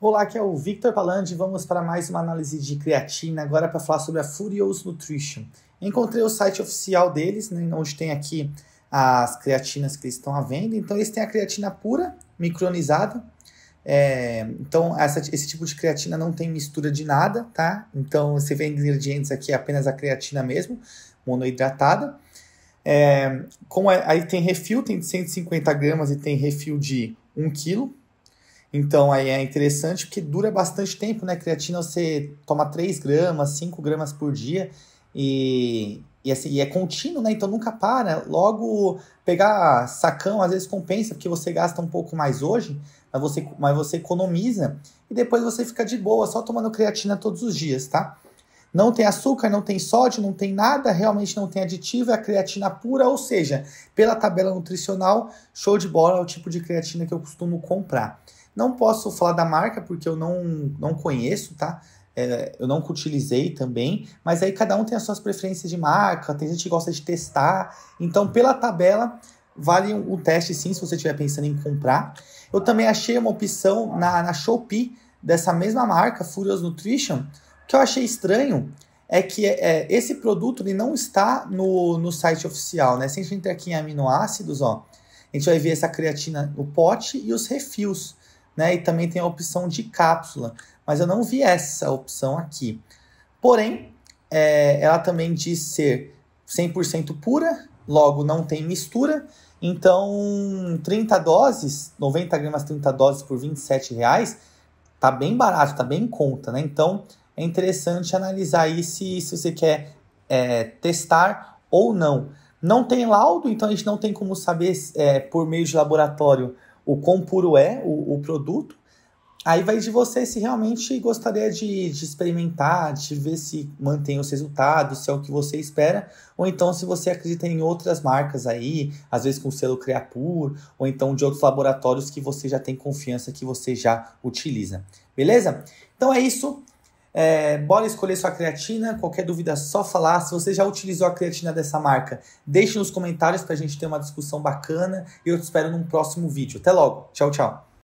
Olá, aqui é o Victor Palandi. Vamos para mais uma análise de creatina, agora para falar sobre a Furious Nutrition. Encontrei o site oficial deles, né, onde tem aqui as creatinas que eles estão à venda. Então, eles têm a creatina pura, micronizada. É, então, essa, esse tipo de creatina não tem mistura de nada, tá? Então, você vê ingredientes aqui é apenas a creatina mesmo, monoidratada. É, com, aí tem refil, tem de 150 gramas e tem refil de 1 quilo. Então aí é interessante porque dura bastante tempo, né? Creatina você toma 3 gramas, 5 gramas por dia e, e, assim, e é contínuo, né? Então nunca para. Logo, pegar sacão às vezes compensa, porque você gasta um pouco mais hoje, mas você, mas você economiza e depois você fica de boa só tomando creatina todos os dias, tá? Não tem açúcar, não tem sódio, não tem nada, realmente não tem aditivo, é a creatina pura, ou seja, pela tabela nutricional, show de bola é o tipo de creatina que eu costumo comprar. Não posso falar da marca porque eu não, não conheço, tá? É, eu não utilizei também, mas aí cada um tem as suas preferências de marca, tem gente que gosta de testar. Então, pela tabela, vale um, um teste sim, se você estiver pensando em comprar. Eu também achei uma opção na, na Shopee dessa mesma marca, Furious Nutrition, o que eu achei estranho é que é, é, esse produto ele não está no, no site oficial, né? Se a gente entrar aqui em aminoácidos, ó, a gente vai ver essa creatina no pote e os refios né? E também tem a opção de cápsula, mas eu não vi essa opção aqui. Porém, é, ela também diz ser 100% pura, logo não tem mistura, então 30 doses, 90 gramas, 30 doses por 27 reais, tá bem barato, tá bem em conta, né? Então é interessante analisar aí se, se você quer é, testar ou não. Não tem laudo, então a gente não tem como saber é, por meio de laboratório o quão puro é o, o produto. Aí vai de você se realmente gostaria de, de, experimentar, de ver se mantém os resultados, se é o que você espera, ou então se você acredita em outras marcas aí, às vezes com o selo Creapur, ou então de outros laboratórios que você já tem confiança que você já utiliza. Beleza? Então é isso. É, bora escolher sua creatina. Qualquer dúvida é só falar. Se você já utilizou a creatina dessa marca, deixe nos comentários para a gente ter uma discussão bacana. E eu te espero num próximo vídeo. Até logo. Tchau, tchau.